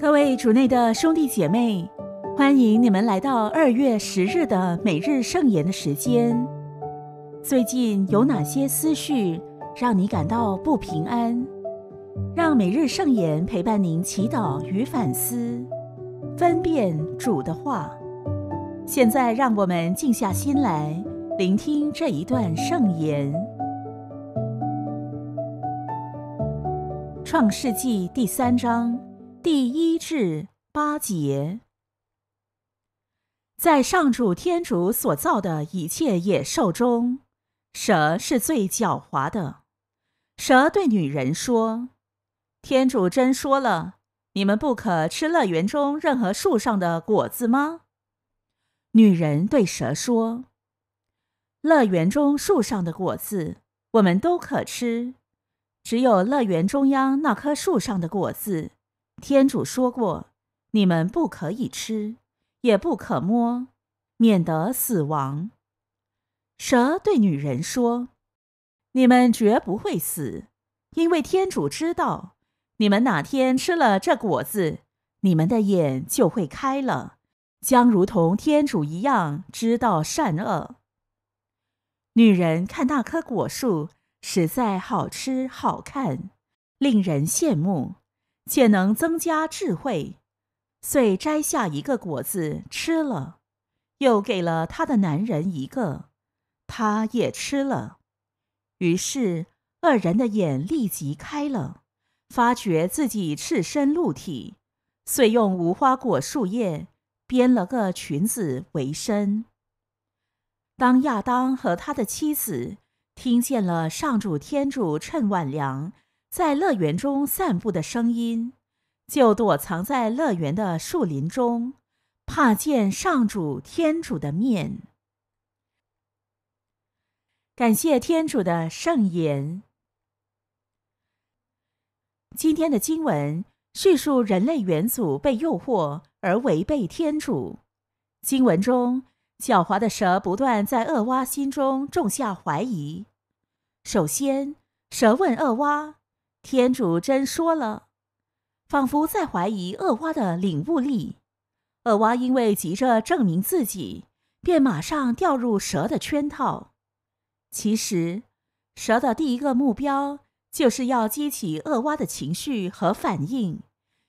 各位主内的兄弟姐妹，欢迎你们来到二月十日的每日圣言的时间。最近有哪些思绪让你感到不平安？让每日圣言陪伴您祈祷与反思，分辨主的话。现在让我们静下心来聆听这一段圣言。创世纪第三章。第一至八节，在上主天主所造的一切野兽中，蛇是最狡猾的。蛇对女人说：“天主真说了，你们不可吃乐园中任何树上的果子吗？”女人对蛇说：“乐园中树上的果子我们都可吃，只有乐园中央那棵树上的果子。”天主说过：“你们不可以吃，也不可摸，免得死亡。”蛇对女人说：“你们绝不会死，因为天主知道，你们哪天吃了这果子，你们的眼就会开了，将如同天主一样知道善恶。”女人看那棵果树，实在好吃好看，令人羡慕。且能增加智慧，遂摘下一个果子吃了，又给了他的男人一个，他也吃了。于是二人的眼立即开了，发觉自己赤身露体，遂用无花果树叶编了个裙子为身。当亚当和他的妻子听见了上主天主趁晚凉。在乐园中散步的声音，就躲藏在乐园的树林中，怕见上主天主的面。感谢天主的圣言。今天的经文叙述人类元祖被诱惑而违背天主。经文中，狡猾的蛇不断在恶蛙心中种下怀疑。首先，蛇问恶蛙。天主真说了，仿佛在怀疑厄蛙的领悟力。厄蛙因为急着证明自己，便马上掉入蛇的圈套。其实，蛇的第一个目标就是要激起厄蛙的情绪和反应，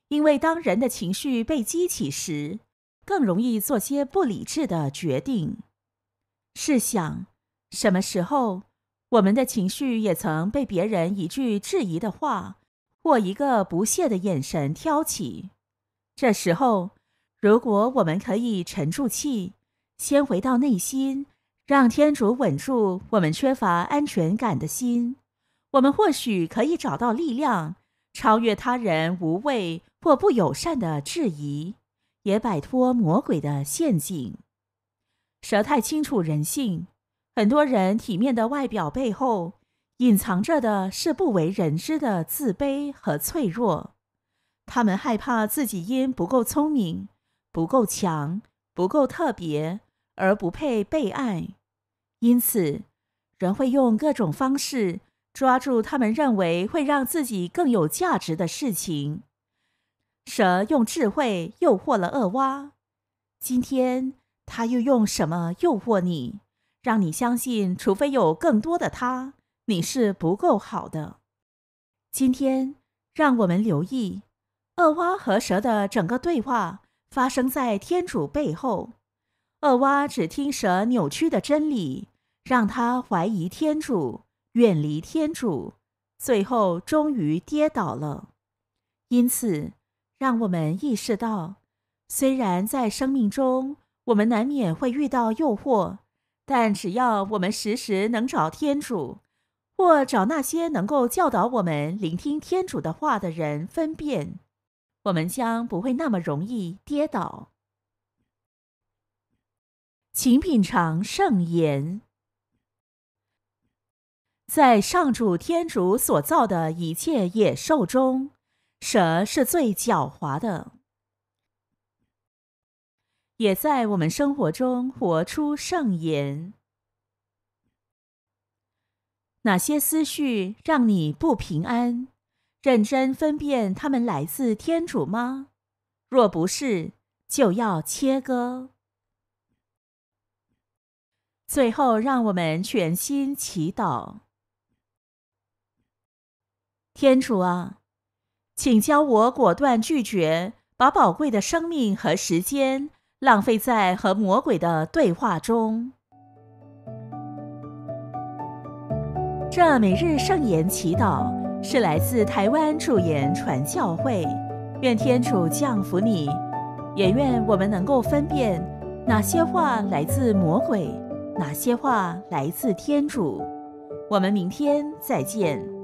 因为当人的情绪被激起时，更容易做些不理智的决定。试想，什么时候？我们的情绪也曾被别人一句质疑的话或一个不屑的眼神挑起。这时候，如果我们可以沉住气，先回到内心，让天主稳住我们缺乏安全感的心，我们或许可以找到力量，超越他人无畏或不友善的质疑，也摆脱魔鬼的陷阱。舌太清楚人性。很多人体面的外表背后，隐藏着的是不为人知的自卑和脆弱。他们害怕自己因不够聪明、不够强、不够特别而不配被爱，因此，人会用各种方式抓住他们认为会让自己更有价值的事情。蛇用智慧诱惑了恶蛙，今天他又用什么诱惑你？让你相信，除非有更多的他，你是不够好的。今天，让我们留意，恶蛙和蛇的整个对话发生在天主背后。恶蛙只听蛇扭曲的真理，让他怀疑天主，远离天主，最后终于跌倒了。因此，让我们意识到，虽然在生命中我们难免会遇到诱惑。但只要我们时时能找天主，或找那些能够教导我们、聆听天主的话的人分辨，我们将不会那么容易跌倒。请品尝圣言。在上主天主所造的一切野兽中，蛇是最狡猾的。也在我们生活中活出圣言。哪些思绪让你不平安？认真分辨它们来自天主吗？若不是，就要切割。最后，让我们全心祈祷：天主啊，请教我果断拒绝，把宝贵的生命和时间。浪费在和魔鬼的对话中。这每日圣言祈祷是来自台湾主言传教会，愿天主降福你，也愿我们能够分辨哪些话来自魔鬼，哪些话来自天主。我们明天再见。